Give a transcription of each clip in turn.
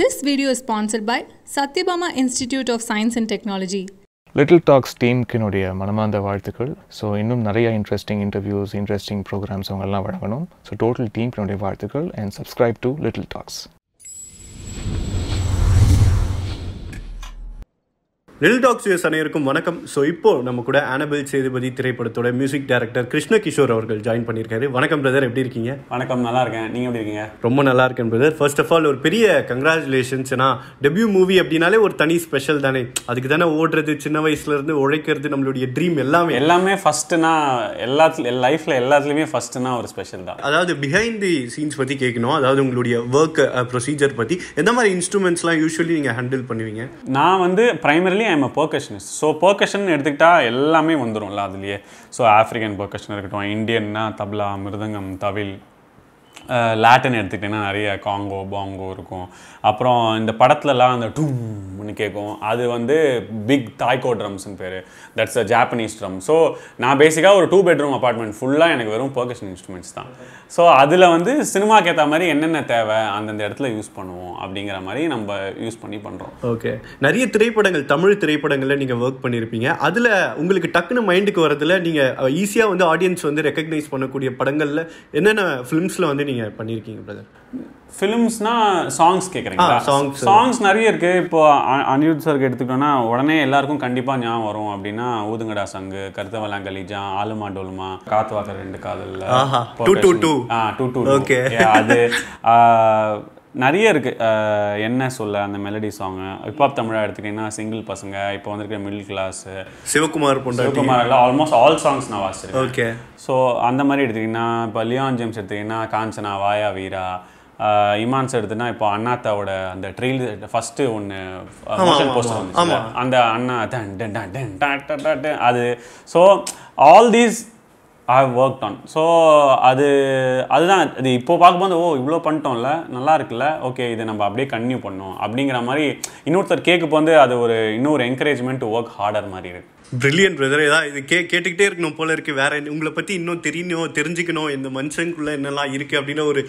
This video is sponsored by Satyabama Institute of Science and Technology. Little Talks team kinodiya manamanda vaazhthukal. So innum nariya interesting interviews, interesting programs avangala vadanganum. So total team kinodiya vaazhthukal and subscribe to Little Talks. ரில் talks யூஎஸ் அனைவருக்கும் வணக்கம் so இப்போ நம்ம கூட ஆனபிள் சேதுபதி திரைப்படத்தோட music director Krishna Kishore அவர்கள் join பண்ணியிருக்காரு வணக்கம் பிரதர் எப்படி இருக்கீங்க வணக்கம் நல்லா இருக்கேன் நீங்கள் எப்படி இருக்கீங்க ரொம்ப நல்லா இருக்கேன் பிரதர் ஃபர்ஸ்ட் ஆஃப் ஆல் ஒரு பெரிய கங்க்ராச்சுலேஷன்ஸ் ஏன்னா டெபியூ மூவி அப்படின்னாலே ஒரு தனி ஸ்பெஷல் தானே அதுக்கு தானே ஓடுறது சின்ன வயசுலேருந்து உழைக்கிறது நம்மளுடைய ட்ரீம் எல்லாமே எல்லாமே ஃபஸ்ட்டுனா எல்லாத்துல லைஃப்பில் எல்லாத்துலேயுமே ஃபஸ்ட்டுனா ஒரு ஸ்பெஷல் தான் அதாவது பிஹைண்ட் தி சீன்ஸ் பற்றி கேட்கணும் அதாவது உங்களுடைய ஒர்க் ப்ரொசீஜர் பற்றி எந்த மாதிரி இன்ஸ்ட்ருமெண்ட்ஸ்லாம் யூஸ்வலி நீங்கள் ஹேண்டில் பண்ணுவீங்க நான் வந்து primarily I am a percussionist so percussion எடுத்துக்கிட்டால் எல்லாமே வந்துடும்ல அதுலேயே ஸோ ஆஃப்ரிக்கன் பர்கஷன் இருக்கட்டும் இந்தியன்னா தபலா மிருதங்கம் தவில் லேட்டன் எடுத்துக்கிட்டிங்கன்னா நிறைய காங்கோ பாங்கோ இருக்கும் அப்புறம் இந்த படத்துலலாம் அந்த டூம்னு கேட்கும் அது வந்து பிக் தாய்கோ ட்ரம்ஸ்னு பேர் that's a Japanese drum so நான் பேசிக்காக ஒரு டூ பெட்ரூம் அப்பார்ட்மெண்ட் ஃபுல்லாக எனக்கு வெறும் பர்கஷன் இன்ஸ்ட்ருமெண்ட்ஸ் தான் ஸோ அதில் வந்து சினிமாக்கு ஏற்ற மாதிரி என்னென்ன தேவை அந்தந்த இடத்துல யூஸ் பண்ணுவோம் அப்படிங்கிற மாதிரி நம்ம யூஸ் பண்ணி பண்ணுறோம் ஓகே நிறைய திரைப்படங்கள் தமிழ் திரைப்படங்களில் நீங்கள் ஒர்க் பண்ணியிருப்பீங்க அதில் உங்களுக்கு டக்குன்னு மைண்டுக்கு வரதில் நீங்கள் ஈஸியாக வந்து ஆடியன்ஸ் வந்து ரெக்கக்னைஸ் பண்ணக்கூடிய படங்களில் என்னென்ன ஃபிலிம்ஸில் வந்து நீங்கள் பண்ணியிருக்கீங்க பிரதர் ஃபிலிம்ஸ்னா சாங்ஸ் கேட்குறீங்களா சாங்ஸ் சாங்ஸ் நிறைய இருக்குது இப்போ அனிருத் சார்க்கு எடுத்துக்கிட்டோன்னா உடனே எல்லாருக்கும் கண்டிப்பாக ஞாபகம் வரும் அப்படின்னா ஊதுங்கடா சங்கு கருத்தவலாம் கலீஜா ஆலுமா டோலுமா காத்து வாக்க ரெண்டு காதல் டூ டூ டூ ஓகே அது நிறைய இருக்குது என்ன சொல்ல அந்த மெலடி சாங் இப்பாப் தமிழா தமிழாக சிங்கிள் பசங்க இப்போ வந்துருக்க மிடில் கிளாஸ் சிவகுமார் போன்ற சிவகுமார் ஆல்மோஸ்ட் ஆல் சாங்ஸ் நான் வாசிச்சிருக்கேன் ஓகே ஸோ அந்த மாதிரி எடுத்துக்கிட்டிங்கன்னா இப்போ லியான் ஜேம்ஸ் எடுத்துக்கிட்டிங்கன்னா காஞ்சனா வாயா வீரா இமான்ஸ் எடுத்துனா இப்போ அண்ணாத்தாவோட அந்த ட்ரெயில் ஃபஸ்ட்டு ஒன்று மோஷன் போஸ்டர் வந்துச்சு அந்த அண்ணா டன் அது so all these I have work on so அது அதுதான் அது இப்போ பார்க்கும்போது ஓ இவ்வளோ பண்ணிட்டோம்ல நல்லா இருக்குல்ல ஓகே இதை நம்ம அப்படியே கன்டினியூ பண்ணோம் அப்படிங்கிற மாதிரி இன்னொருத்தர் கேக்கு வந்து அது ஒரு இன்னொரு என்கரேஜ்மெண்ட் டு ஒர்க் ஹார்டர் மாதிரி இருக்குது பிரில்லியன் பிரதர் ஏதாவது இது கே கேட்டுக்கிட்டே இருக்கணும் போல இருக்கு வேற உங்களை பத்தி இன்னும் தெரியணும் தெரிஞ்சுக்கணும் இந்த மனுஷனுக்குள்ள என்னெல்லாம் இருக்கு அப்படின்னு ஒரு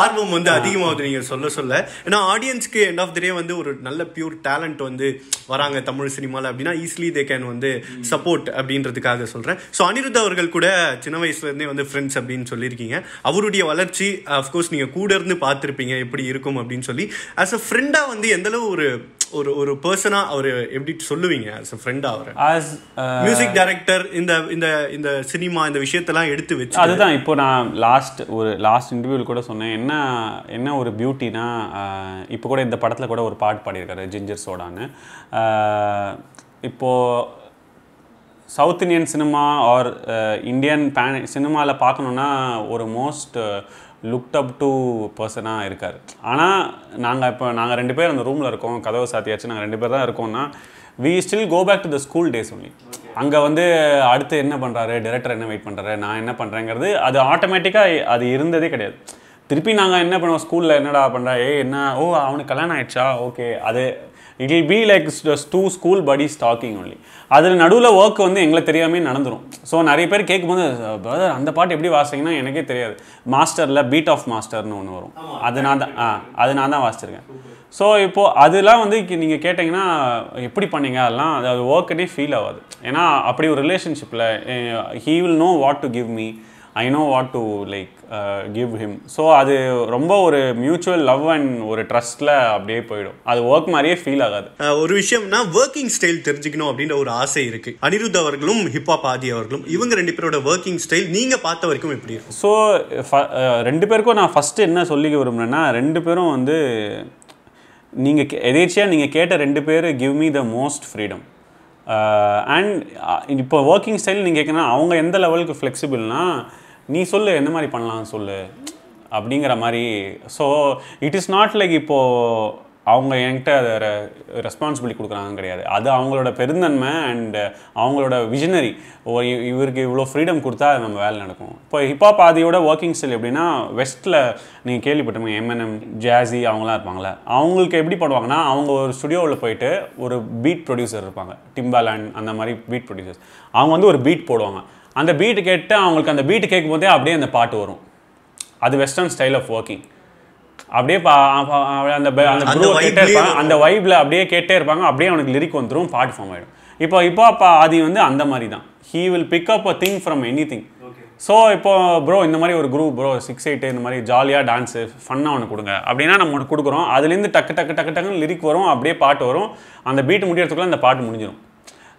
ஆர்வம் வந்து அதிகமாகுது நீங்க சொல்ல சொல்ல ஏன்னா ஆடியன்ஸ்க்கு எண்ட் ஆஃப் த டே வந்து ஒரு நல்ல பியூர் டேலண்ட் வந்து வராங்க தமிழ் சினிமாவில் அப்படின்னா ஈஸிலி தே கேன் வந்து சப்போர்ட் அப்படின்றதுக்காக சொல்றேன் ஸோ அனிருத் அவர்கள் கூட சின்ன வயசுலேருந்தே வந்து ஃப்ரெண்ட்ஸ் அப்படின்னு சொல்லியிருக்கீங்க அவருடைய வளர்ச்சி அஃப்கோர்ஸ் நீங்க கூட இருந்து பார்த்துருப்பீங்க எப்படி இருக்கும் அப்படின்னு சொல்லி ஆஸ் அ ஃப்ரெண்டா வந்து எந்தளவு ஒரு ஒரு ஒரு பர்சனாக அவர் எப்படி சொல்லுவீங்க ஆஸ் அ ஃப்ரெண்டாக அவர் ஆஸ் மியூசிக் uh, டைரக்டர் இந்த இந்த இந்த சினிமா இந்த விஷயத்தெல்லாம் எடுத்து வச்சு அதுதான் இப்போ நான் லாஸ்ட் ஒரு லாஸ்ட் இன்டர்வியூவில் கூட சொன்னேன் என்ன என்ன ஒரு பியூட்டினா uh, இப்போ கூட இந்த படத்தில் கூட ஒரு பாட்டு பாடியிருக்காரு ஜிஞ்சர் சோடான்னு இப்போது south Indian cinema or Indian pan சினிமாவில் பார்க்கணுன்னா ஒரு மோஸ்ட் லுக்ட் அப் டு பர்சனாக இருக்கார் ஆனால் நாங்கள் இப்போ நாங்கள் ரெண்டு பேர் அந்த ரூமில் இருக்கோம் கதவை சாத்தியாச்சு நாங்கள் ரெண்டு பேர் தான் இருக்கோம்னா we still go back to the school days only அங்கே வந்து அடுத்து என்ன பண்ணுறாரு டேரக்டர் என்ன வெயிட் பண்ணுறாரு நான் என்ன பண்ணுறேங்கிறது அது ஆட்டோமேட்டிக்காக அது இருந்ததே கிடையாது திருப்பி நாங்கள் என்ன பண்ணுவோம் ஸ்கூலில் என்னடா பண்ணுறா ஏ என்ன ஓ அவனுக்கு கல்யாணம் ஆயிடுச்சா ஓகே அது it'll be like to school படி ஸ்டாக்கிங் ஒன்லி அதில் நடுவில் ஒர்க் வந்து எங்களை தெரியாமே நடந்துடும் ஸோ நிறைய பேர் கேட்கும்போது பிரதர் அந்த பாட்டு எப்படி வாசிங்கன்னா எனக்கே தெரியாது மாஸ்டரில் பீட் ஆஃப் மாஸ்டர்னு ஒன்று வரும் அது நான் தான் ஆ அது நான் தான் வாசிச்சிருக்கேன் ஸோ இப்போது அதெல்லாம் வந்து நீங்கள் கேட்டிங்கன்னா எப்படி பண்ணீங்க அதெல்லாம் அது ஒர்க்கடே ஃபீல் ஆகாது ஏன்னா அப்படி ஒரு ரிலேஷன்ஷிப்பில் he will know what to give me I know what to like give him so அது ரொம்ப ஒரு மியூச்சுவல் லவ் அண்ட் ஒரு ட்ரஸ்ட்டில் அப்படியே போயிடும் அது ஒர்க் மாதிரியே ஃபீல் ஆகாது ஒரு விஷயம்னா ஒர்க்கிங் ஸ்டைல் தெரிஞ்சுக்கணும் அப்படின்ற ஒரு ஆசை இருக்குது அனிருத் அவர்களும் ஹிப்ஹாப் ஆதி அவர்களும் இவங்க ரெண்டு பேரோட ஒர்க்கிங் ஸ்டைல் நீங்கள் பார்த்த வரைக்கும் எப்படி இருக்கும் ஸோ ரெண்டு பேருக்கும் நான் ஃபஸ்ட்டு என்ன சொல்லி விரும்புனேன்னா ரெண்டு பேரும் வந்து நீங்கள் கே எதேர்ச்சியாக நீங்கள் கேட்ட ரெண்டு பேர் give me the most freedom and இப்போ ஒர்க்கிங் ஸ்டைல் நீங்கள் கேட்கணும் அவங்க எந்த லெவலுக்கு ஃப்ளெக்சிபிள்னா நீ சொல்லு எந்த மாதிரி பண்ணலாம்னு சொல்லு அப்படிங்கிற மாதிரி so it is not like இப்போது அவங்க என்கிட்ட அதை ரெஸ்பான்சிபிலிட்டி கொடுக்குறாங்க கிடையாது அது அவங்களோட பெருந்தன்மை அண்ட் அவங்களோட விஷனரி இவருக்கு இவ்வளோ ஃப்ரீடம் கொடுத்தா நம்ம வேலை நடக்கும் இப்போ ஹிப்ஹாப் ஆதியோட ஒர்க்கிங் ஸ்டைல் எப்படின்னா வெஸ்ட்டில் நீங்கள் கேள்விப்பட்டவங்க எம்என்எம் ஜாஸி அவங்களாம் இருப்பாங்களே அவங்களுக்கு எப்படி பண்ணுவாங்கன்னா அவங்க ஒரு ஸ்டுடியோவில் போயிட்டு ஒரு பீட் ப்ரொடியூசர் இருப்பாங்க டிம்பாலேண்ட் அந்த மாதிரி பீட் ப்ரொடியூசர்ஸ் அவங்க வந்து ஒரு பீட் போடுவாங்க அந்த பீட்டு கேட்டு அவங்களுக்கு அந்த பீட்டு கேட்கும்போதே அப்படியே அந்த பாட்டு வரும் அது வெஸ்டர்ன் ஸ்டைல் ஆஃப் ஒர்க்கிங் அப்படியே அந்த அந்த வைப்ல அப்படியே கேட்டே இருப்பாங்க அப்படியே அவனுக்கு லிரிக் வந்துடும் பாட்டு ஃபார்ம் ஆகிடும் இப்போ இப்போ அப்பா ஆதி வந்து அந்த மாதிரி தான் he will pick up a thing from any thing so இப்போ ப்ரோ இந்த மாதிரி ஒரு குரூப் ப்ரோ சிக்ஸ் எயிட் இந்த மாதிரி ஜாலியாக டான்ஸு ஃபன்னாக ஒன்று கொடுங்க அப்படின்னா நம்ம ஒன்று கொடுக்குறோம் அதுலேருந்து டக்கு டக்கு டக்கு டக்குன்னு லிரிக் வரும் அப்படியே பாட்டு வரும் அந்த பீட் முடியறதுக்குள்ள அந்த பாட்டு முடிஞ்சிடும்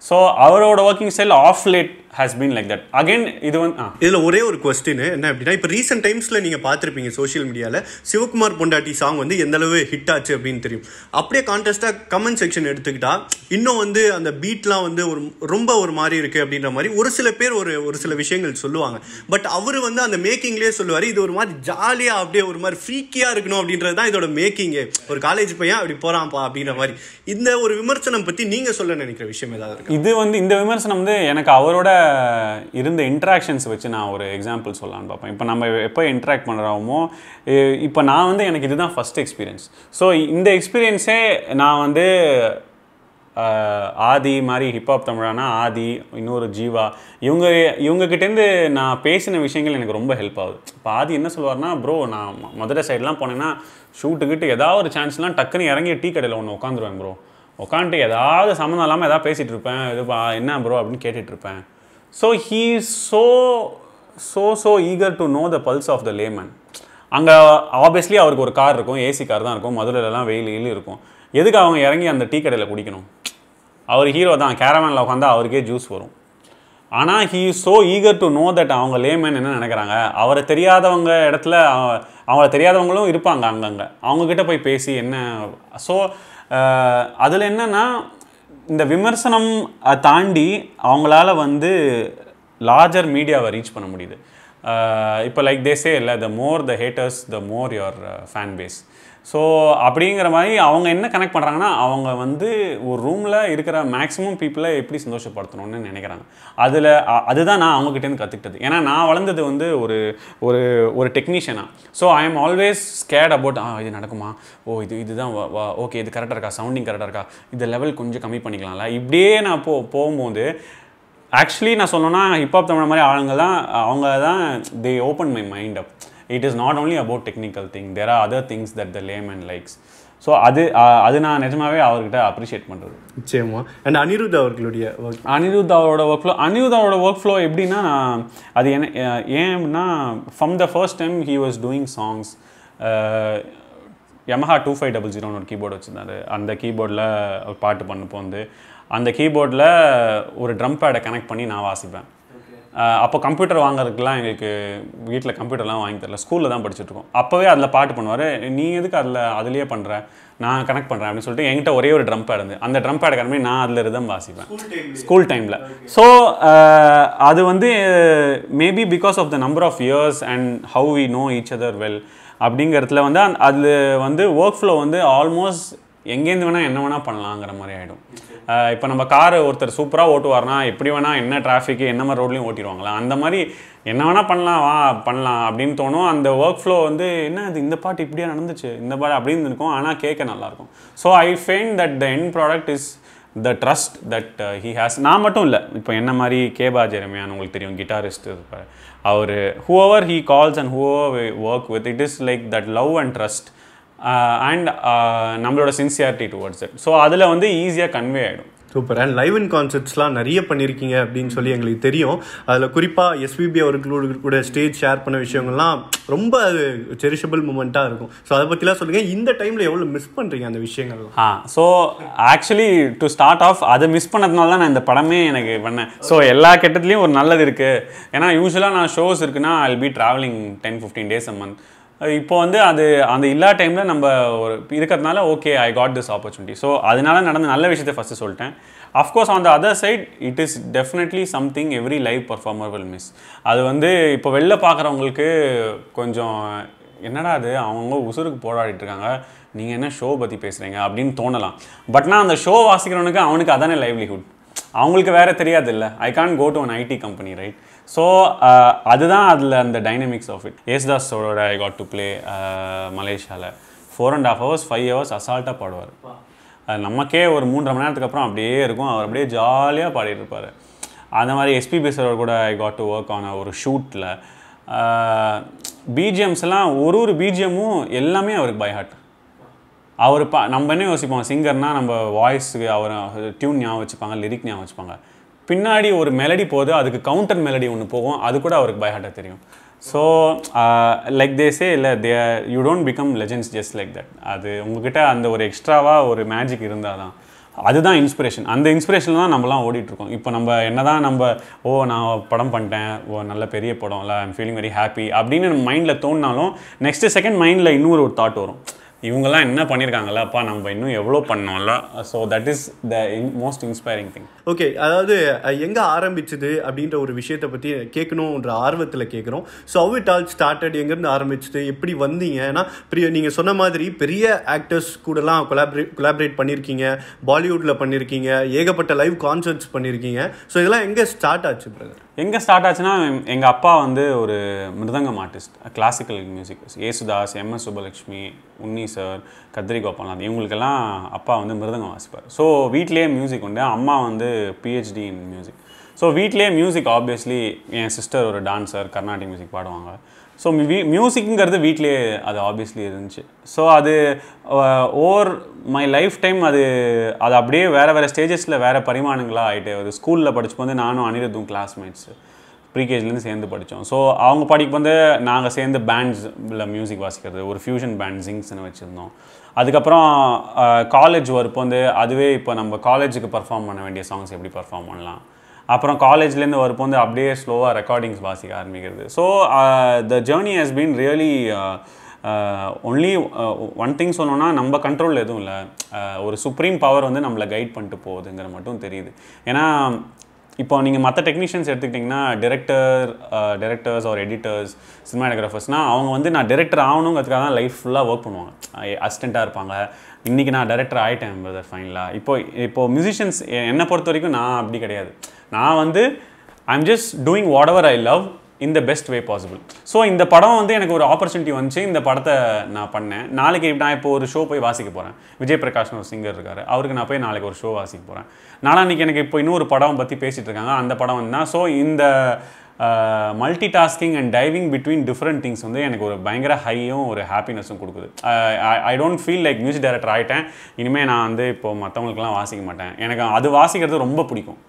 ஸோ அவரோட working style of late has been like that again இது வந்து இதில் ஒரே ஒரு கொஸ்டின் என்ன அப்படின்னா இப்போ ரீசெண்ட் டைம்ஸில் நீங்கள் பார்த்துருப்பீங்க சோஷியல் மீடியாவில் சிவகுமார் பொண்டாட்டி சாங் வந்து எந்த அளவு ஹிட் ஆச்சு அப்படின்னு தெரியும் அப்படியே கான்டெஸ்ட்டாக கமெண்ட் செக்ஷன் எடுத்துக்கிட்டா இன்னும் வந்து அந்த பீட்லாம் வந்து ஒரு ரொம்ப ஒரு மாதிரி இருக்குது அப்படின்ற மாதிரி ஒரு சில பேர் ஒரு ஒரு சில விஷயங்கள் சொல்லுவாங்க பட் அவர் வந்து அந்த மேக்கிங்லேயே சொல்லுவார் இது ஒரு மாதிரி ஜாலியாக அப்படியே ஒரு மாதிரி ஃப்ரீக்கியாக இருக்கணும் அப்படின்றது தான் இதோட மேக்கிங்கு ஒரு காலேஜ் பையன் அப்படி போகிறான்ப்பா அப்படின்ற மாதிரி இந்த ஒரு விமர்சனம் பற்றி நீங்கள் சொல்ல நினைக்கிற விஷயம் ஏதாவது இது வந்து இந்த விமர்சனம் வந்து எனக்கு அவரோட இருந்த இன்ட்ராக்ஷன்ஸ் வச்சு நான் ஒரு எக்ஸாம்பிள் சொல்லலான்னு பார்ப்பேன் இப்போ நம்ம எப்போ இன்ட்ராக்ட் பண்ணுறோமோ இப்போ நான் வந்து எனக்கு இதுதான் ஃபஸ்ட் எக்ஸ்பீரியன்ஸ் ஸோ இந்த எக்ஸ்பீரியன்ஸே நான் வந்து ஆதி மாதிரி ஹிப்ஹாப் தமிழானா ஆதி இன்னொரு ஜீவா இவங்க இவங்ககிட்டேருந்து நான் பேசின விஷயங்கள் எனக்கு ரொம்ப ஹெல்ப் ஆகுது இப்போ ஆதி என்ன சொல்லுவார்னா ப்ரோ நான் மதுரை சைட்லாம் போனேன்னா ஷூட்டுக்கிட்டு ஏதாவது ஒரு சான்ஸ்லாம் டக்குன்னு இறங்கி டீ கடையில் ஒன்று உட்காந்துருவேன் ப்ரோ உட்காந்துட்டு ஏதாவது சம்மந்தம் இல்லாமல் எதாவது பேசிகிட்டு இருப்பேன் இது என்ன ப்ரோ அப்படின்னு கேட்டுட்ருப்பேன் so he so so so eager to know the pulse of the layman அங்கே ஆப்வியஸ்லி அவருக்கு ஒரு கார் இருக்கும் ஏசி கார் தான் இருக்கும் மதுரையிலலாம் வெயில் வெயில் இருக்கும் எதுக்கு அவங்க இறங்கி அந்த டீ கடையில் குடிக்கணும் அவர் ஹீரோ தான் கேரமேனில் உட்காந்தா அவருக்கே ஜூஸ் வரும் ஆனால் he so eager to know that அவங்க லேமேன் என்ன நினைக்கிறாங்க அவரை தெரியாதவங்க இடத்துல அவங்கள தெரியாதவங்களும் இருப்பாங்க அங்கங்கே அவங்கக்கிட்ட போய் பேசி என்ன ஸோ அதில் என்னென்னா இந்த விமர்சனம் தாண்டி அவங்களால வந்து லார்ஜர் மீடியாவை ரீச் பண்ண முடியுது இப்போ லைக் தேசே இல்லை the more the haters the more your fan base so அப்படிங்கிற மாதிரி அவங்க என்ன கனெக்ட் பண்ணுறாங்கன்னா அவங்க வந்து ஒரு ரூமில் இருக்கிற மேக்ஸிமம் பீப்புளை எப்படி சந்தோஷப்படுத்தணும்னு நினைக்கிறாங்க அதில் அதுதான் நான் அவங்ககிட்டேருந்து கற்றுக்கிட்டது ஏன்னா நான் வளர்ந்தது வந்து ஒரு ஒரு ஒரு டெக்னீஷியனாக so I am always scared about ah இது நடக்குமா ஓ இது இதுதான் ஓகே இது கரெக்டாக இருக்கா சவுண்டிங் கரெக்டாக இருக்கா இந்த லெவல் கொஞ்சம் கம்மி பண்ணிக்கலாம்ல இப்படியே நான் போ போகும்போது ஆக்சுவலி நான் சொல்லணும்னா ஹிப்ஹாப் தமிழ் மாதிரி ஆளுங்க தான் அவங்க தான் they open my mind up it is not only about technical thing there are other things that the layman likes so அது அது நான் நிஜமாவே அவர்கிட்ட அப்ரிஷியேட் பண்ணுறது நிச்சயமா அண்ட் அனிருத் அவர்களுடைய ஒர்க் அனிருத் அவரோட ஒர்க் ஃப்ளோ அனிருத் அவரோட ஒர்க் ஃப்ளோ எப்படின்னா அது என்ன ஏன் from the first time he was doing songs Yamaha two five double ஜீரோன்னு ஒரு கீபோர்டு வச்சுருந்தாரு அந்த கீபோர்டில் ஒரு பாட்டு பண்ணப்போ வந்து அந்த கீபோர்டில் ஒரு ட்ரம் பேடை கனெக்ட் பண்ணி நான் வாசிப்பேன் அப்போ கம்ப்யூட்டர் வாங்குறதுக்குலாம் எங்களுக்கு வீட்டில் கம்ப்யூட்டர்லாம் வாங்கி தரல ஸ்கூலில் தான் படிச்சுட்ருக்கோம் அப்போவே அதில் பாட்டு பண்ணுவார் நீ எதுக்கு அதில் அதுலேயே பண்ணுற நான் கனெக்ட் பண்ணுறேன் அப்படின்னு சொல்லிட்டு என்கிட்ட ஒரே ஒரு ட்ரம் பேட் அந்த ட்ரம் பேட் கிளம்பி நான் அதில் இருந்தும் வாசிப்பேன் ஸ்கூல் டைமில் ஸோ அது வந்து maybe because of the number of years and how we know each other well அப்படிங்கிறதுல வந்து அந் அதில் வந்து ஒர்க் ஃப்ளோ வந்து ஆல்மோஸ்ட் எங்கேருந்து வேணால் என்ன வேணால் பண்ணலாங்கிற மாதிரி ஆகிடும் இப்போ நம்ம கார் ஒருத்தர் சூப்பராக ஓட்டுவார்னா எப்படி வேணால் என்ன டிராஃபிக்கு என்ன மாதிரி ரோட்லேயும் ஓட்டிடுவாங்களா அந்த மாதிரி என்ன வேணால் பண்ணலாம் வா பண்ணலாம் அப்படின்னு தோணும் அந்த ஒர்க் ஃப்ளோ வந்து என்ன அது இந்த பாட்டு இப்படியா நடந்துச்சு இந்த பாட்டு அப்படின்னு இருக்கும் ஆனால் கேட்க நல்லாயிருக்கும் so I find that the end product is the trust that he has நான் மட்டும் இல்லை இப்போ என்ன மாதிரி கேபா ஜெரமியான் உங்களுக்கு தெரியும் கிட்டாரிஸ்ட் இருப்பார் அவர் who over he calls and who over work with it is like that love and trust and uh, uh, நம்மளோட சின்சியாரிட்டி டுவர்ட்ஸ் இட் ஸோ அதில் வந்து ஈஸியாக கன்வே ஆகிடும் சூப்பர் அண்ட் லைவ் இன் கான்சர்ட்ஸ்லாம் நிறைய பண்ணியிருக்கீங்க அப்படின்னு சொல்லி எங்களுக்கு தெரியும் அதில் குறிப்பாக எஸ்பிபி அவர்களோட கூட ஸ்டேஜ் ஷேர் பண்ண விஷயங்கள்லாம் ரொம்ப அது செரிஷபிள் மூமெண்ட்டாக இருக்கும் ஸோ அதை பற்றிலாம் சொல்லுங்கள் இந்த டைமில் எவ்வளோ மிஸ் பண்ணுறீங்க அந்த விஷயங்கள்லாம் ah so actually to start off அதை மிஸ் பண்ணதுனால தான் நான் இந்த படமே எனக்கு பண்ணேன் ஸோ எல்லா கெட்டத்துலேயும் ஒரு நல்லது இருக்குது ஏன்னா யூஸ்வலாக நான் ஷோஸ் இருக்குன்னா I be travelling ten fifteen days a month இப்போ வந்து அது அந்த இல்லா டைமில் நம்ம ஒரு இருக்கிறதுனால okay I got this opportunity so அதனால நடந்த நல்ல விஷயத்தை ஃபஸ்ட்டு சொல்லிட்டேன் of course on the other side it is definitely something every live performer will miss அது வந்து இப்போ வெளில பார்க்குறவங்களுக்கு கொஞ்சம் என்னடா அது அவங்க உசுருக்கு போராடிட்டுருக்காங்க இருக்காங்க நீங்கள் என்ன ஷோ பற்றி பேசுகிறீங்க அப்படின்னு தோணலாம் பட் நான் அந்த ஷோ வாசிக்கிறவனுக்கு அவனுக்கு அதானே லைவ்லிஹுட் அவங்களுக்கு வேறு தெரியாது இல்லை I can go to an IT company right so uh, அதுதான் அதில் அந்த டைனமிக்ஸ் ஆஃப் இட் ஏசுதாஸோட ஐ காட் டு பிளே மலேஷியாவில் four and half hours five hours அசால்ட்டாக பாடுவார் நமக்கே ஒரு மூன்றரை மணி நேரத்துக்கு அப்புறம் அப்படியே இருக்கும் அவர் அப்படியே ஜாலியாக பாடிட்டுருப்பார் இருப்பார் அந்த மாதிரி எஸ்பிபி சார் கூட ஐ காட் டு ஒர்க் ஆன ஒரு ஷூட்டில் பிஜிஎம்ஸ்லாம் uh, ஒரு ஒரு பிஜிஎம்மும் எல்லாமே அவருக்கு பை ஹார்ட் அவர் பா நம்ம என்ன யோசிப்போம் சிங்கர்னால் நம்ம வாய்ஸுக்கு அவர் டியூன் ஞாபகம் வச்சுப்பாங்க லிரிக் ஞாபகம் வச்சுப்பாங்க பின்னாடி ஒரு மெலடி போகுது அதுக்கு கவுண்டர் மெலடி ஒன்று போகும் அது கூட அவருக்கு பயஹாட்டாக தெரியும் ஸோ லைக் தேசே இல்லை they you don't become legends just like that அது உங்ககிட்ட அந்த ஒரு எக்ஸ்ட்ராவாக ஒரு மேஜிக் இருந்தால் தான் அதுதான் இன்ஸ்பிரேஷன் அந்த இன்ஸ்பிரேஷன் தான் நம்மலாம் ஓடிட்டுருக்கோம் இப்போ நம்ம என்ன தான் நம்ம ஓ நான் படம் பண்ணிட்டேன் ஓ நல்ல பெரிய படம் இல்லை ஐம் ஃபீலிங் வெரி ஹாப்பி அப்படின்னு மைண்டில் தோணினாலும் நெக்ஸ்ட்டு செகண்ட் மைண்டில் இன்னொரு ஒரு தாட் வரும் இவங்கெல்லாம் என்ன பண்ணியிருக்காங்கல்லப்பா நம்ம இன்னும் எவ்வளோ பண்ணோம்ல so that is the most inspiring thing okay அதாவது எங்கே ஆரம்பிச்சது அப்படின்ற ஒரு விஷயத்தை பற்றி கேட்கணுன்ற ஆர்வத்தில் கேட்குறோம் ஸோ அவ் இட் ஆல் ஸ்டார்டட் எங்கேருந்து ஆரம்பிச்சது எப்படி வந்தீங்க ஏன்னா பெரிய நீங்கள் சொன்ன மாதிரி பெரிய ஆக்டர்ஸ் கூடலாம் கொலாபரேட் கொலாபரேட் பண்ணியிருக்கீங்க பாலிவுட்டில் பண்ணியிருக்கீங்க ஏகப்பட்ட லைவ் கான்சர்ட்ஸ் பண்ணியிருக்கீங்க ஸோ இதெல்லாம் எங்கே ஸ்டார்ட் ஆச்சு பிரதர் எங்கே ஸ்டார்ட் ஆச்சுன்னா எங்கள் அப்பா வந்து ஒரு mridangam artist classical music Yesudas MS Subbulakshmi Unni sir Kadri Gopalnath இவங்களுக்கெல்லாம் அப்பா வந்து மிருதங்கம் வாசிப்பார் ஸோ வீட்லேயே மியூசிக் உண்டு அம்மா வந்து பிஹெச்டி இன் மியூசிக் ஸோ வீட்லேயே மியூசிக் ஆப்வியஸ்லி என் சிஸ்டர் ஒரு டான்ஸர் கர்நாடிக் மியூசிக் பாடுவாங்க ஸோ வீ மியூசிக்குங்கிறது வீட்லேயே அது ஆப்வியஸ்லி இருந்துச்சு ஸோ அது ஓவர் மை லைஃப் டைம் அது அது அப்படியே வேறு வேறு ஸ்டேஜஸில் வேறு பரிமாணங்களாக ஆகிட்டு வருது ஸ்கூலில் படிச்சுப்போது நானும் அனிருத்தும் கிளாஸ்மேட்ஸு ப்ரீகேஜ்லேருந்து சேர்ந்து படித்தோம் ஸோ அவங்க படிக்கு வந்து நாங்கள் சேர்ந்து பேண்ட்ஸில் மியூசிக் வாசிக்கிறது ஒரு ஃபியூஷன் பேண்ட் ஜிங்ஸ்னு வச்சுருந்தோம் அதுக்கப்புறம் காலேஜ் வரப்போ வந்து அதுவே இப்போ நம்ம காலேஜுக்கு பர்ஃபார்ம் பண்ண வேண்டிய சாங்ஸ் எப்படி பர்ஃபார்ம் பண்ணலாம் அப்புறம் காலேஜ்லேருந்து வரப்போ வந்து அப்படியே ஸ்லோவாக ரெக்கார்டிங்ஸ் வாசிக்க ஆரம்பிக்கிறது so the journey has been really only one thing சொன்னோன்னா நம்ம கண்ட்ரோல் எதுவும் இல்லை uh, ஒரு சுப்ரீம் பவர் வந்து நம்மளை கைட் பண்ணிட்டு போகுதுங்கிற மட்டும் தெரியுது ஏன்னா இப்போ நீங்கள் மற்ற டெக்னீஷியன்ஸ் எடுத்துக்கிட்டிங்கன்னா டிரெக்டர் டிரெக்டர்ஸ் ஆர் எடிட்டர்ஸ் சினிமாடோகிராஃபர்ஸ்னால் அவங்க வந்து நான் டேரக்டர் ஆகணுங்கிறதுக்காக தான் லைஃப் ஃபுல்லாக ஒர்க் பண்ணுவாங்க அசிஸ்டண்ட்டாக இருப்பாங்க இன்றைக்கி நான் டேரக்டர் ஆகிட்டேன் பிரதர் ஃபைனலாக இப்போ இப்போது மியூசிஷியன்ஸ் என்னை பொறுத்த வரைக்கும் நான் அப்படி கிடையாது நான் வந்து I'm just doing whatever I love in the best way possible so இந்த படம் வந்து எனக்கு ஒரு ஆப்பர்ச்சுனிட்டி வந்துச்சு இந்த படத்தை நான் பண்ணேன் நாளைக்கு நான் இப்போ ஒரு ஷோ போய் வாசிக்க போகிறேன் விஜய் பிரகாஷ்னு ஒரு சிங்கர் இருக்கார் அவருக்கு நான் போய் நாளைக்கு ஒரு ஷோ வாசிக்க போகிறேன் நானும் அன்றைக்கி எனக்கு இப்போ இன்னொரு படம் பற்றி பேசிகிட்டு இருக்காங்க அந்த படம் வந்து தான் ஸோ இந்த multitasking and diving between different things வந்து எனக்கு ஒரு பயங்கர ஹையும் ஒரு ஹாப்பினஸும் கொடுக்குது I don't feel like music director ஆகிட்டேன் இனிமேல் நான் வந்து இப்போது மற்றவங்களுக்குலாம் வாசிக்க மாட்டேன் எனக்கு அது வாசிக்கிறது ரொம்ப பிடிக்கும்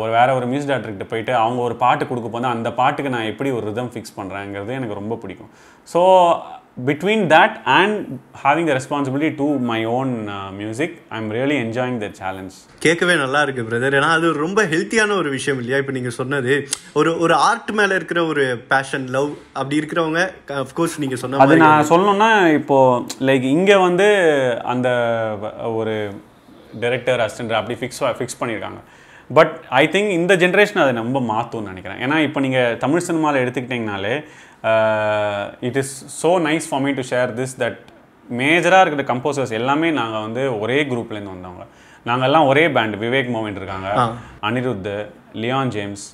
ஒரு வேறு ஒரு மியூசிக் டேரக்டர்கிட்ட போயிட்டு அவங்க ஒரு பாட்டு கொடுக்க போனால் அந்த பாட்டுக்கு நான் எப்படி ஒரு ரிதம் ஃபிக்ஸ் பண்ணுறேங்கிறது எனக்கு ரொம்ப பிடிக்கும் so between that and having the responsibility to my own music I am really enjoying the challenge கேட்கவே நல்லா இருக்கு பிரதர் ஏன்னா அது ரொம்ப ஹெல்த்தியான ஒரு விஷயம் இல்லையா இப்போ நீங்கள் சொன்னது ஒரு ஒரு ஆர்ட் மேலே இருக்கிற ஒரு பேஷன் லவ் அப்படி இருக்கிறவங்க அஃப்கோர்ஸ் நீங்கள் சொன்ன அது நான் சொல்லணும்னா இப்போது லைக் இங்கே வந்து அந்த ஒரு டைரக்டர் அசிஸ்டன்ட் அப்படி ஃபிக்ஸ் ஃபிக்ஸ் பண்ணியிருக்காங்க பட் ஐ திங்க் இந்த ஜென்ரேஷன் அதை ரொம்ப மாற்றும்னு நினைக்கிறேன் ஏன்னா இப்போ நீங்கள் தமிழ் சினிமாவில் எடுத்துக்கிட்டிங்கனாலே it is so nice for me to share this that மேஜராக இருக்கிற கம்போசர்ஸ் எல்லாமே நாங்கள் வந்து ஒரே குரூப்லேருந்து வந்தவங்க நாங்கள்லாம் ஒரே பேண்டு விவேக் மோவின் இருக்காங்க அனிருத் லியான் ஜேம்ஸ்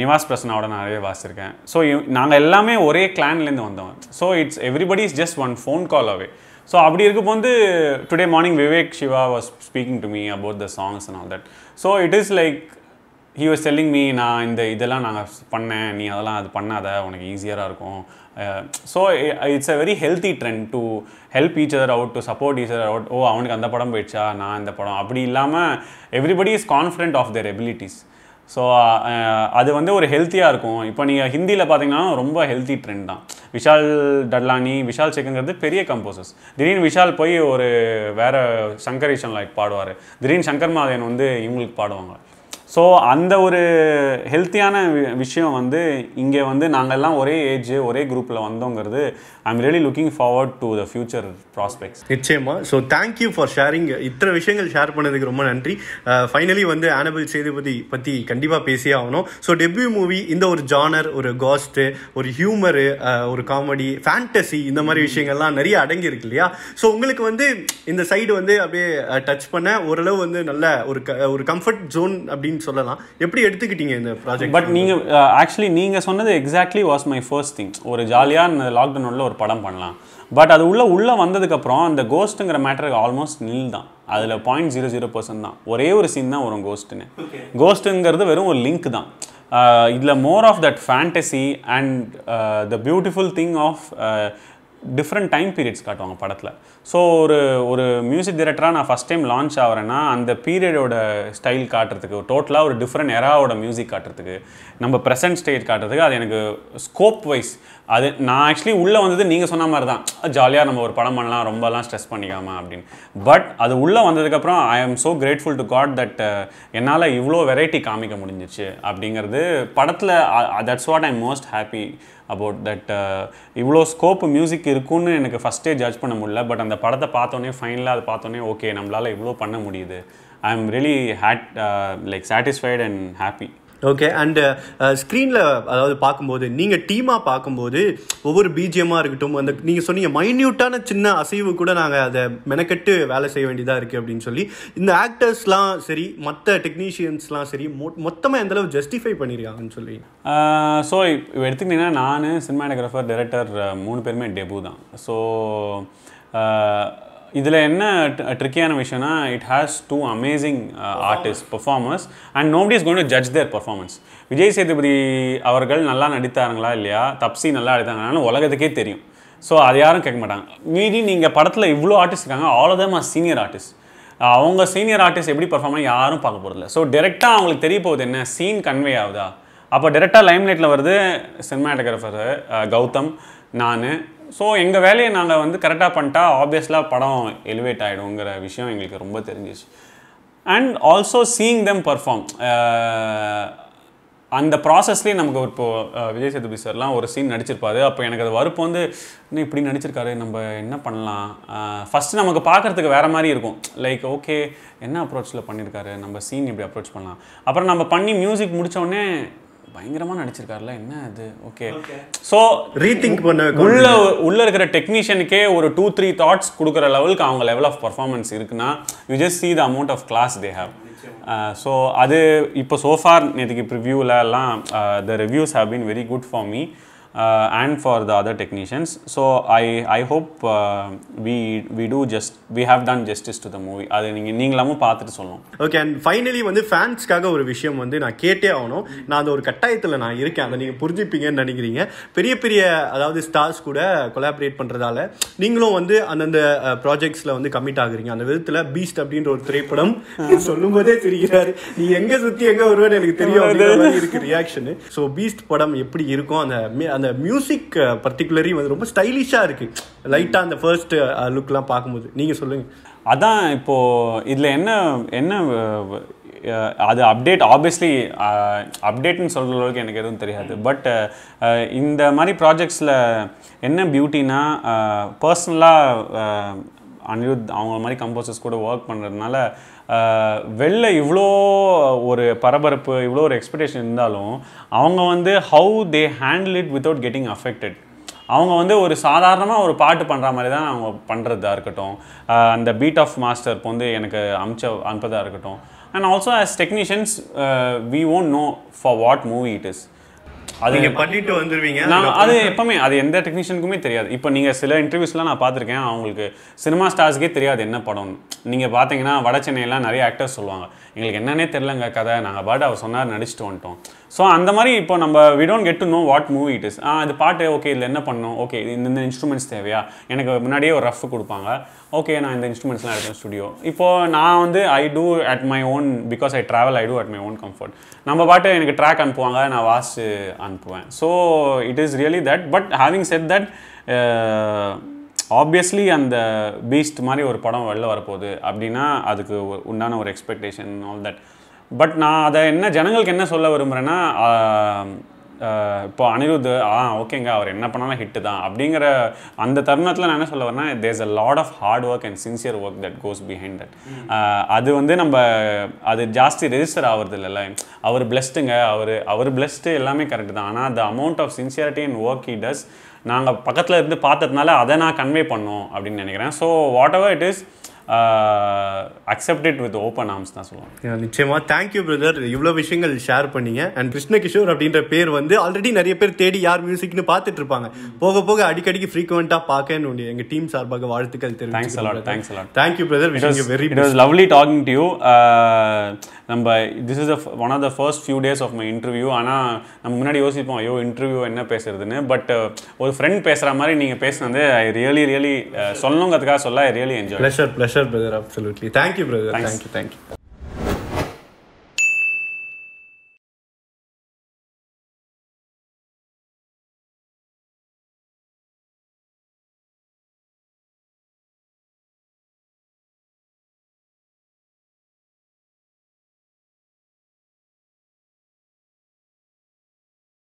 நிவாஸ் பிரசனாவோட நிறைய வாசிருக்கேன் ஸோ நாங்கள் எல்லாமே ஒரே கிளான்லேருந்து வந்தோம் so it's everybody is just one phone call away so அப்படி இருக்கும்போது today morning Vivek Siva was speaking to me about the songs and all that so it is like he was selling me நான் இந்த இதெல்லாம் நாங்கள் பண்ணேன் நீ அதெல்லாம் அது பண்ணாத உனக்கு ஈஸியராக இருக்கும் so it's a very healthy trend to help each other out to support each other out ஓ அவனுக்கு அந்த படம் போயிடுச்சா நான் இந்த படம் அப்படி இல்லாமல் everybody is confident of their abilities so uh, uh, அது வந்து ஒரு ஹெல்த்தியாக இருக்கும் இப்போ நீங்கள் ஹிந்தியில் பார்த்தீங்கன்னா ரொம்ப ஹெல்த்தி ட்ரெண்ட் தான் விஷால் டட்லானி விஷால் சேக்குங்கிறது பெரிய கம்போசர்ஸ் திடீர்னு விஷால் போய் ஒரு வேறு சங்கரேஷன் லைக் பாடுவார் திடீர்னு சங்கர் மாதேன் வந்து இவங்களுக்கு பாடுவாங்க ஸோ அந்த ஒரு ஹெல்த்தியான விஷயம் வந்து இங்கே வந்து நாங்கள்லாம் ஒரே ஏஜ் ஒரே குரூப்பில் வந்தோங்கிறது I am really looking forward to the future prospects நிச்சயமா ஸோ தேங்க்யூ ஃபார் ஷேரிங் இத்தனை விஷயங்கள் ஷேர் பண்ணதுக்கு ரொம்ப நன்றி ஃபைனலி uh, வந்து ஆனபிள் சேதுபதி பற்றி கண்டிப்பாக பேசியே ஆகணும் ஸோ டெபியூ மூவி இந்த ஒரு ஜானர் ஒரு காஸ்ட்டு ஒரு ஹியூமரு uh, ஒரு காமெடி ஃபேண்டசி இந்த மாதிரி mm-hmm. விஷயங்கள்லாம் நிறைய அடங்கி இருக்கு இல்லையா ஸோ உங்களுக்கு வந்து இந்த சைடு வந்து அப்படியே டச் uh, பண்ண ஓரளவு வந்து நல்ல ஒரு ஒரு கம்ஃபர்ட் ஜோன் அப்படின்னு அப்படின்னு சொல்லலாம் எப்படி எடுத்துக்கிட்டீங்க இந்த ப்ராஜெக்ட் பட் நீங்கள் ஆக்சுவலி நீங்க சொன்னது exactly was my first thing ஒரு ஜாலியா இந்த லாக்டவுனில் ஒரு படம் பண்ணலாம் பட் அது உள்ள உள்ள வந்ததுக்கு அப்புறம் அந்த கோஸ்ட்டுங்கிற மேட்டருக்கு ஆல்மோஸ்ட் நில் தான் அதில் பாயிண்ட் ஜீரோ ஜீரோ பர்சன்ட் தான் ஒரே ஒரு சீன் தான் வரும் கோஸ்ட்டுன்னு கோஸ்ட்டுங்கிறது வெறும் ஒரு லிங்க் தான் இதில் more of that fantasy and the beautiful thing of different time periods காட்டுவாங்க படத்தில் ஸோ ஒரு ஒரு மியூசிக் டிரெக்டராக நான் ஃபஸ்ட் டைம் லான்ச் ஆகிறேன்னா அந்த பீரியடோட ஸ்டைல் காட்டுறதுக்கு டோட்டலாக ஒரு டிஃப்ரெண்ட் எராவோட மியூசிக் காட்டுறதுக்கு நம்ம ப்ரெசன்ட் ஸ்டேட் காட்டுறதுக்கு அது எனக்கு ஸ்கோப் வைஸ் அது நான் ஆக்சுவலி உள்ளே வந்தது நீங்கள் சொன்ன மாதிரி தான் ஜாலியாக நம்ம ஒரு படம் பண்ணலாம் ரொம்பலாம் ஸ்ட்ரெஸ் பண்ணிக்காம அப்படின்னு பட் அது உள்ளே வந்ததுக்கப்புறம் I am so grateful to God that என்னால் இவ்வளோ வெரைட்டி காமிக்க முடிஞ்சிச்சு அப்படிங்கிறது படத்தில் that's what I'm most happy about that இவ்வளோ ஸ்கோப் மியூசிக் இருக்குன்னு எனக்கு ஃபஸ்ட்டே ஜட்ஜ் பண்ண முடியல பட் அந்த இந்த படத்தை பார்த்தோன்னே ஃபைனலாக அதை பார்த்தோன்னே ஓகே நம்மளால் இவ்வளோ பண்ண முடியுது I am really had like satisfied and happy okay and ஸ்க்ரீனில் அதாவது பார்க்கும்போது நீங்கள் டீமாக பார்க்கும்போது ஒவ்வொரு பிஜிஎம்மாக இருக்கட்டும் அந்த நீங்கள் சொன்னீங்க மைன்யூட்டான சின்ன அசைவு கூட நாங்கள் அதை மெனக்கெட்டு வேலை செய்ய வேண்டியதாக இருக்குது அப்படின்னு சொல்லி இந்த ஆக்டர்ஸ்லாம் சரி மற்ற டெக்னீஷியன்ஸ்லாம் சரி மொ மொத்தமாக எந்தளவு ஜஸ்டிஃபை பண்ணியிருக்காங்கன்னு சொல்லி ஸோ uh, இப்போ எடுத்துக்கிட்டிங்கன்னா நான் சினிமாடகிராஃபர் டைரக்டர் மூணு பேருமே டெபு தான் ஸோ இதில் என்ன ட்ரிக்கியான விஷயம்னா it has two amazing artist performers and nobody is going to judge their performance Vijay Sethupathi அவர்கள் நல்லா நடித்தாருங்களா இல்லையா தப்சி நல்லா நடித்தாங்களான்னு உலகத்துக்கே தெரியும் ஸோ அது யாரும் கேட்க மாட்டாங்க மீதி நீங்கள் படத்தில் இவ்வளோ ஆர்டிஸ்ட் இருக்காங்க all of them are senior artist அவங்க சீனியர் ஆர்டிஸ்ட் எப்படி பர்ஃபார்ம் பண்ணி யாரும் பார்க்க போகிறதில்ல ஸோ டெரெக்டாக அவங்களுக்கு தெரிய போகுது என்ன சீன் கன்வே ஆகுதா அப்போ டேரெக்டாக லைம்லைட்டில் வருது சினிமாட்டோகிராஃபர் கௌதம் நான் ஸோ எங்கள் வேலையை நாங்கள் வந்து கரெக்டாக பண்ணிட்டா ஆப்வியஸ்லாக படம் எலிவேட் ஆகிடுங்கிற விஷயம் எங்களுக்கு ரொம்ப தெரிஞ்சிச்சு and also seeing them perform அந்த ப்ராசஸ்லேயே நமக்கு இப்போது விஜய் சேதுபதி சார்லாம் ஒரு சீன் நடிச்சிருப்பாரு அப்போ எனக்கு அது வறுப்பு வந்து இன்னும் இப்படி நடிச்சிருக்காரு நம்ம என்ன பண்ணலாம் ஃபஸ்ட்டு நமக்கு பார்க்குறதுக்கு வேறு மாதிரி இருக்கும் லைக் ஓகே என்ன அப்ரோச்சில் பண்ணியிருக்காரு நம்ம சீன் இப்படி அப்ரோச் பண்ணலாம் அப்புறம் நம்ம பண்ணி மியூசிக் முடித்தோடனே பயங்கரமாக நடிச்சிருக்காருல என்ன அது ஓகே ஸோ ரீதிங்க் பண்ண உள்ள உள்ள இருக்கிற டெக்னீஷியனுக்கே ஒரு டூ த்ரீ தாட்ஸ் கொடுக்குற லெவலுக்கு அவங்க லெவல் ஆஃப் பர்ஃபார்மன்ஸ் இருக்குன்னா you just see the amount of class they have so அது இப்போ சோஃபார் நேற்றுக்கு ப்ரிவ்யூவில் எல்லாம் the reviews have been very good for me Uh, and for the other technicians. So, I, I hope uh, we, we do just, we have done justice to the movie. அது நீங்கள் நீங்களாமும் பார்த்துட்டு சொல்லணும் okay and finally வந்து ஃபேன்ஸ்க்காக ஒரு விஷயம் வந்து நான் கேட்டே ஆகணும் நான் அந்த ஒரு கட்டாயத்தில் நான் இருக்கேன் அதை நீங்கள் புரிஞ்சுப்பீங்கன்னு நினைக்கிறீங்க பெரிய பெரிய அதாவது ஸ்டார்ஸ் கூட கொலாபரேட் பண்ணுறதால நீங்களும் வந்து அந்தந்த ப்ராஜெக்ட்ஸில் uh, வந்து கம்மிட் ஆகுறீங்க அந்த விதத்தில் பீஸ்ட் அப்படின்ற ஒரு திரைப்படம் சொல்லும் போதே தெரிகிறாரு நீ எங்கே சுற்றி எங்கே வருவேன்னு எனக்கு தெரியும் இருக்கு ரியாக்ஷனு ஸோ பீஸ்ட் படம் எப்படி இருக்கும் அந்த அந்த மியூசிக் பர்டிகுலரி வந்து ரொம்ப ஸ்டைலிஷாக இருக்குது லைட்டாக அந்த ஃபர்ஸ்ட் லுக்லாம் பார்க்கும்போது நீங்கள் சொல்லுங்கள் அதான் இப்போது இதில் என்ன என்ன அது அப்டேட் ஆப்வியஸ்லி அப்டேட்னு சொல்கிற அளவுக்கு எனக்கு எதுவும் தெரியாது பட் இந்த மாதிரி ப்ராஜெக்ட்ஸில் என்ன பியூட்டினா பர்சனலாக அனிருத் அவங்க மாதிரி கம்போசர்ஸ் கூட ஒர்க் பண்ணுறதுனால வெளில இவ்வளோ ஒரு பரபரப்பு இவ்வளோ ஒரு எக்ஸ்பெக்டேஷன் இருந்தாலும் அவங்க வந்து how they handle it without getting affected அவங்க வந்து ஒரு சாதாரணமாக ஒரு பாட்டு பண்ணுற மாதிரி தான் அவங்க பண்ணுறதா இருக்கட்டும் அந்த பீட் ஆஃப் மாஸ்டர் இப்போ வந்து எனக்கு அமிச்ச அனுப்பதாக இருக்கட்டும் and also as technicians we won't know for what movie it is அது நீங்கள் பண்ணிட்டு வந்துருவீங்க நான் அது எப்பவுமே அது எந்த டெக்னீஷியனுக்குமே தெரியாது இப்போ நீங்க சில இன்டர்வியூஸ்லாம் நான் பார்த்துருக்கேன் அவங்களுக்கு சினிமா ஸ்டார்ஸ்க்கே தெரியாது என்ன படம்னு நீங்க பாத்தீங்கன்னா வட சென்னையெல்லாம் நிறைய ஆக்டர்ஸ் சொல்லுவாங்க எங்களுக்கு என்னன்னே தெரிலங்க கதை நாங்கள் பாட்டு அவர் சொன்னார் நடிச்சுட்டு வந்துட்டோம் ஸோ அந்த மாதிரி இப்போ நம்ம we don't get to know what movie it is அது பாட்டு ஓகே இதில் என்ன பண்ணணும் ஓகே இந்த இந்த இன்ஸ்ட்ருமெண்ட்ஸ் தேவையா எனக்கு முன்னாடியே ஒரு ரஃப் கொடுப்பாங்க ஓகே நான் இந்த இன்ஸ்ட்ருமெண்ட்ஸ்லாம் எடுத்தேன் ஸ்டுடியோ இப்போது நான் வந்து I do at my own because I travel I do at my own comfort நம்ம பாட்டு எனக்கு ட்ராக் அனுப்புவாங்க நான் வாசு அனுப்புவேன் so it is really that but having set that obviously அந்த பீஸ்ட் மாதிரி ஒரு படம் வெளில வரப்போகுது அப்படின்னா அதுக்கு உண்டான ஒரு எக்ஸ்பெக்டேஷன் ஆல் தட் பட் நான் அதை என்ன ஜனங்களுக்கு என்ன சொல்ல விரும்புகிறேன்னா இப்போ அனிருத் ஆ ஓகேங்க அவர் என்ன பண்ணாலும் ஹிட்டு தான் அப்படிங்கிற அந்த தருணத்தில் நான் என்ன சொல்ல வரேன்னா there's a lot of hard work and sincere work that goes behind that அது வந்து நம்ம அது ஜாஸ்தி ரெஜிஸ்டர் ஆகுறது இல்லைல்ல அவர் பிளஸ்டுங்க அவர் அவர் பிளஸ்டு எல்லாமே கரெக்டு தான் ஆனால் the amount of sincerity and work he does நாங்கள் பக்கத்தில் இருந்து பார்த்ததுனால அதை நான் கன்வே பண்ணோம் அப்படின்னு நினைக்கிறேன் so whatever it is it with open arms தான் சொல்லுவாங்க நிச்சயமாக தேங்க்யூ பிரதர் இவ்வளோ விஷயங்கள் ஷேர் பண்ணீங்க அண்ட் கிருஷ்ண கிஷோர் அப்படின்ற பேர் வந்து ஆல்ரெடி நிறைய பேர் தேடி யார் மியூசிக்னு பார்த்துட்டு இருப்பாங்க போக போக அடிக்கடிக்கு ஃப்ரீக்வெண்ட்டாக பார்க்கன்னு எங்கள் டீம் சார்பாக வாழ்த்துக்கள் தெரியும் thanks a lot thanks a lot thank you brother you very it lovely talking to you நம்ம this is one of the first few days of my interview ஆனால் நம்ம முன்னாடி யோசிப்போம் ஐயோ இன்டர்வியூ என்ன பேசுறதுன்னு பட் uh, ஒரு ஃப்ரெண்ட் பேசுகிற மாதிரி நீங்கள் பேசுனது ஐ ரியலி ரியலி uh, சொல்லணுங்கிறதுக்காக சொல்ல I really enjoy pleasure pleasure pleasure, brother. Absolutely. Thank you, brother. Thank you. Thank you.